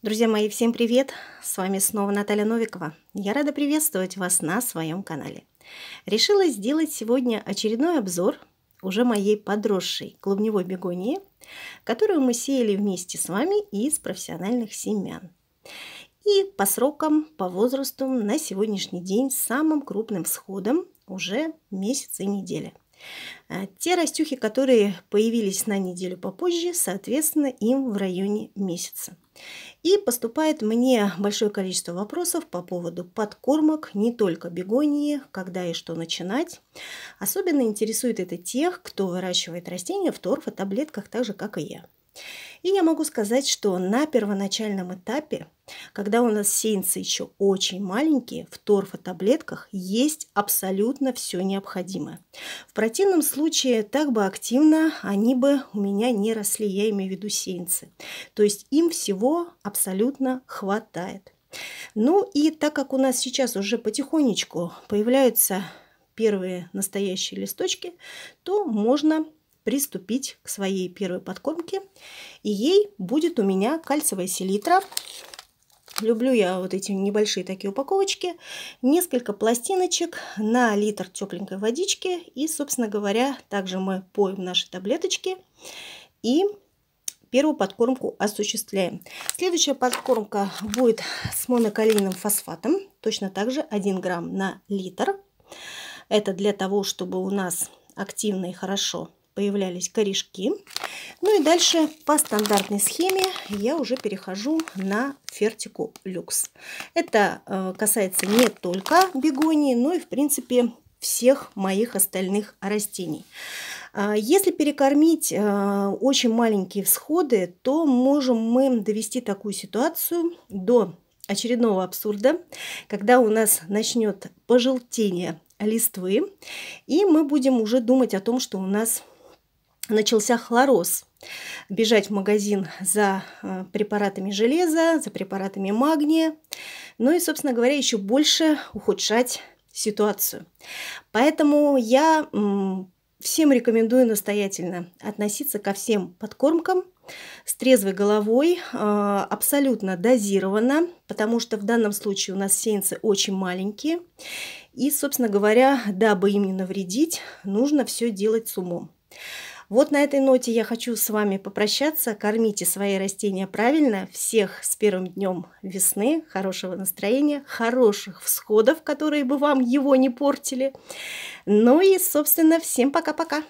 Друзья мои, всем привет! С вами снова Наталья Новикова. Я рада приветствовать вас на своем канале. Решила сделать сегодня очередной обзор уже моей подросшей клубневой бегонии, которую мы сеяли вместе с вами из профессиональных семян. И по срокам, по возрасту на сегодняшний день самым крупным сходом уже месяц и неделя – Э, те растюхи, которые появились на неделю попозже, соответственно, им в районе месяца. И поступает мне большое количество вопросов по поводу подкормок, не только бегонии, когда и что начинать. Особенно интересует это тех, кто выращивает растения в торфо-таблетках, так же, как и я. И я могу сказать, что на первоначальном этапе, когда у нас сеянцы еще очень маленькие, в торфотаблетках есть абсолютно все необходимое. В противном случае так бы активно они бы у меня не росли, я имею в виду сеянцы. То есть им всего абсолютно хватает. Ну и так как у нас сейчас уже потихонечку появляются первые настоящие листочки, то можно приступить к своей первой подкормке. И ей будет у меня кальциевая селитра. Люблю я вот эти небольшие такие упаковочки. Несколько пластиночек на литр тепленькой водички. И, собственно говоря, также мы поем наши таблеточки. И первую подкормку осуществляем. Следующая подкормка будет с монокалийным фосфатом. Точно так же 1 грамм на литр. Это для того, чтобы у нас активно и хорошо появлялись корешки. Ну и дальше по стандартной схеме я уже перехожу на фертику люкс. Это э, касается не только бегонии, но и в принципе всех моих остальных растений. А, если перекормить э, очень маленькие всходы, то можем мы довести такую ситуацию до очередного абсурда, когда у нас начнет пожелтение листвы, и мы будем уже думать о том, что у нас начался хлороз. Бежать в магазин за э, препаратами железа, за препаратами магния. Ну и, собственно говоря, еще больше ухудшать ситуацию. Поэтому я всем рекомендую настоятельно относиться ко всем подкормкам с трезвой головой, э, абсолютно дозированно, потому что в данном случае у нас сеянцы очень маленькие. И, собственно говоря, дабы им не навредить, нужно все делать с умом. Вот на этой ноте я хочу с вами попрощаться. Кормите свои растения правильно. Всех с первым днем весны, хорошего настроения, хороших всходов, которые бы вам его не портили. Ну и, собственно, всем пока-пока.